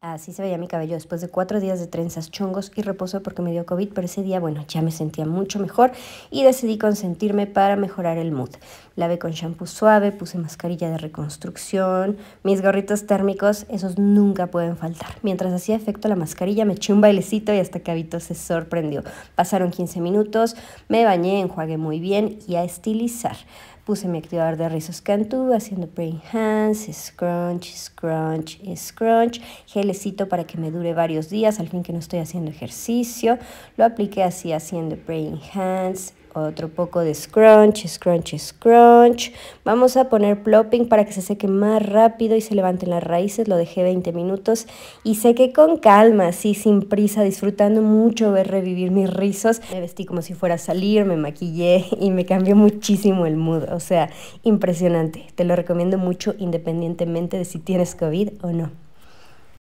Así se veía mi cabello después de cuatro días de trenzas, chongos y reposo porque me dio COVID, pero ese día, bueno, ya me sentía mucho mejor y decidí consentirme para mejorar el mood. Lavé con shampoo suave, puse mascarilla de reconstrucción, mis gorritos térmicos, esos nunca pueden faltar. Mientras hacía efecto la mascarilla, me eché un bailecito y hasta que Cabito se sorprendió. Pasaron 15 minutos, me bañé, enjuagué muy bien y a estilizar. Puse mi activador de rizos Cantu, haciendo brain hands, scrunch, scrunch, scrunch, gel para que me dure varios días, al fin que no estoy haciendo ejercicio. Lo apliqué así haciendo praying hands, otro poco de scrunch, scrunch, scrunch. Vamos a poner plopping para que se seque más rápido y se levanten las raíces. Lo dejé 20 minutos y sequé con calma, así sin prisa, disfrutando mucho ver revivir mis rizos. Me vestí como si fuera a salir, me maquillé y me cambió muchísimo el mood. O sea, impresionante. Te lo recomiendo mucho independientemente de si tienes COVID o no.